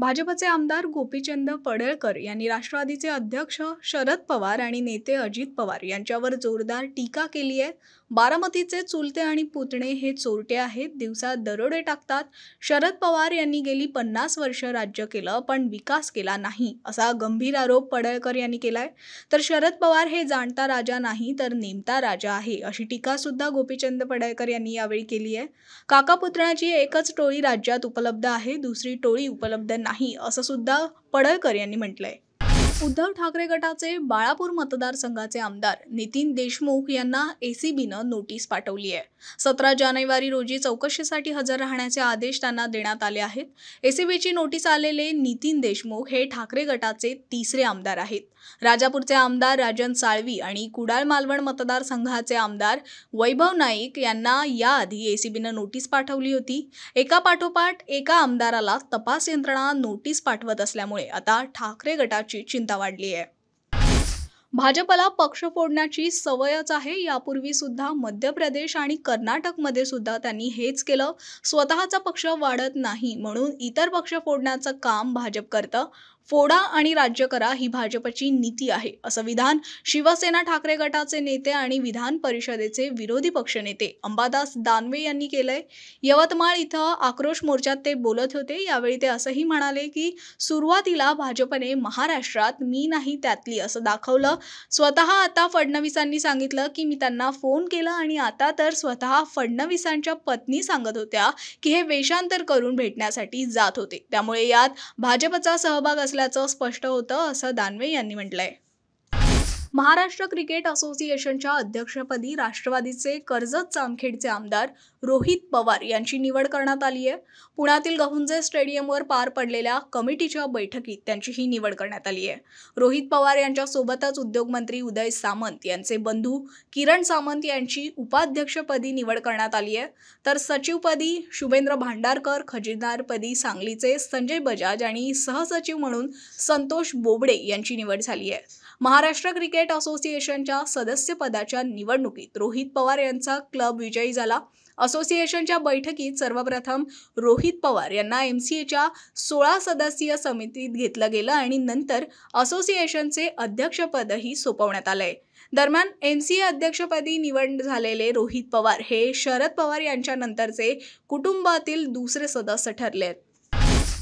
भाजपचे आमदार गोपीचंद पडळकर यांनी राष्ट्रवादीचे अध्यक्ष शरद पवार आणि नेते अजित पवार यांच्यावर जोरदार टीका केली आहे बारामतीचे चुलते आणि पुतणे हे चोरटे आहेत दिवसात दरोडे टाकतात शरद पवार यांनी गेली पन्नास वर्ष राज्य केलं पण विकास केला नाही असा गंभीर आरोप पडळकर यांनी केलाय तर शरद पवार हे जाणता राजा नाही तर नेमता राजा आहे अशी टीका सुद्धा गोपीचंद पडळकर यांनी यावेळी केली आहे काका एकच टोळी राज्यात उपलब्ध आहे दुसरी टोळी उपलब्ध नाही असं सुद्धा पडळकर यांनी म्हटलंय उद्धव ठाकरे गटाचे बाळापूर मतदारसंघाचे आमदार नितीन देशमुख यांना एसीबीनं नोटीस पाठवली आहे सतरा जानेवारी रोजी चौकशीसाठी हजर राहण्याचे आदेश त्यांना देण्यात आले आहेत एसीबीची नोटीस आलेले नितीन देशमुख हे ठाकरे गटाचे तिसरे आमदार आहेत राजापूरचे आमदार राजन साळवी आणि कुडाळ मालवण मतदारसंघाचे आमदार वैभव नाईक यांना याआधी एसीबीनं नोटीस पाठवली होती एका पाठोपाठ एका आमदाराला तपास यंत्रणा नोटीस पाठवत असल्यामुळे आता ठाकरे गटाची चिंता चिंता वाढली आहे भाजपला पक्ष फोडण्याची सवयच आहे यापूर्वी सुद्धा मध्य प्रदेश आणि कर्नाटकमध्ये सुद्धा त्यांनी हेच केलं स्वतःचा पक्ष वाढत नाही म्हणून इतर पक्ष फोडण्याचं काम भाजप करतं फोडा आणि राज्य करा ही भाजपची नीती आहे असं विधान शिवसेना ठाकरे गटाचे नेते आणि विधान परिषदेचे विरोधी पक्षनेते अंबादास दानवे यांनी केलंय यवतमाळ इथं आक्रोश मोर्चात ते बोलत होते यावेळी ते असंही म्हणाले की सुरुवातीला भाजपने महाराष्ट्रात मी नाही त्यातली असं दाखवलं स्वतः आता फडणवीसांनी सांगितलं की मी त्यांना फोन केला आणि आता तर स्वतः फडणवीसांच्या पत्नी सांगत होत्या की हे वेषांतर करून भेटण्यासाठी जात होते त्यामुळे यात भाजपचा सहभाग असल्याचं स्पष्ट होतं असं दानवे यांनी म्हटलंय महाराष्ट्र क्रिकेट असोसिएशनच्या अध्यक्षपदी राष्ट्रवादीचे कर्जत जामखेडचे आमदार रोहित पवार यांची निवड करण्यात आली आहे पुण्यातील गहुंजे स्टेडियमवर पार पडलेल्या कमिटीच्या बैठकीत त्यांची ही निवड करण्यात आली आहे रोहित पवार यांच्यासोबतच उद्योगमंत्री उदय सामंत यांचे बंधू किरण सामंत यांची उपाध्यक्षपदी निवड करण्यात आली आहे तर सचिवपदी शुभेंद्र भांडारकर खजिनदारपदी सांगलीचे संजय बजाज आणि सहसचिव म्हणून संतोष बोबडे यांची निवड झाली आहे महाराष्ट्र क्रिकेट असोसिएशनच्या सदस्यपदाच्या निवडणुकीत रोहित पवार यांचा क्लब विजयी झाला असोसिएशनच्या बैठकीत सर्वप्रथम रोहित पवार यांना एम सी एच्या सोळा सदस्यीय समितीत घेतलं गेलं आणि नंतर असोसिएशनचे अध्यक्षपदही सोपवण्यात आलंय दरम्यान एम सी ए अध्यक्षपदी निवड झालेले रोहित पवार हे शरद पवार यांच्यानंतरचे कुटुंबातील दुसरे सदस्य ठरले आहेत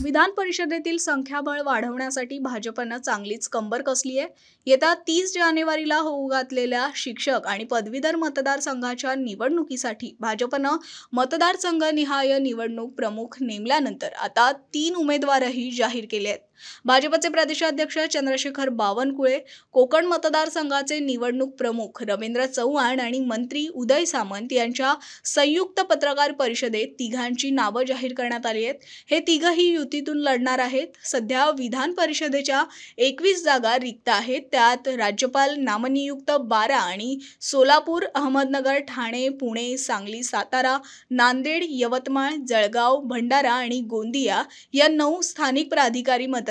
विधान परिषदेतील संख्याबळ वाढवण्यासाठी भाजपनं चांगलीच कंबर कसली आहे येत्या तीस जानेवारीला होऊ घातलेल्या शिक्षक आणि पदवीधर मतदारसंघाच्या निवडणुकीसाठी भाजपनं मतदारसंघनिहाय निवडणूक प्रमुख नेमल्यानंतर आता तीन उमेदवारही जाहीर केले आहेत भाजपचे प्रदेशाध्यक्ष चंद्रशेखर बावनकुळे कोकण मतदारसंघाचे निवडणूक प्रमुख रवींद्र चव्हाण आणि मंत्री उदय सामंत यांच्या संयुक्त पत्रकार परिषदेत तिघांची नावं जाहीर करण्यात आली आहेत हे तिघही युतीतून लढणार आहेत सध्या विधान परिषदेच्या एकवीस जागा रिक्त आहेत त्यात राज्यपाल नामनियुक्त बारा आणि सोलापूर अहमदनगर ठाणे पुणे सांगली सातारा नांदेड यवतमाळ जळगाव भंडारा आणि गोंदिया या नऊ स्थानिक प्राधिकारी मत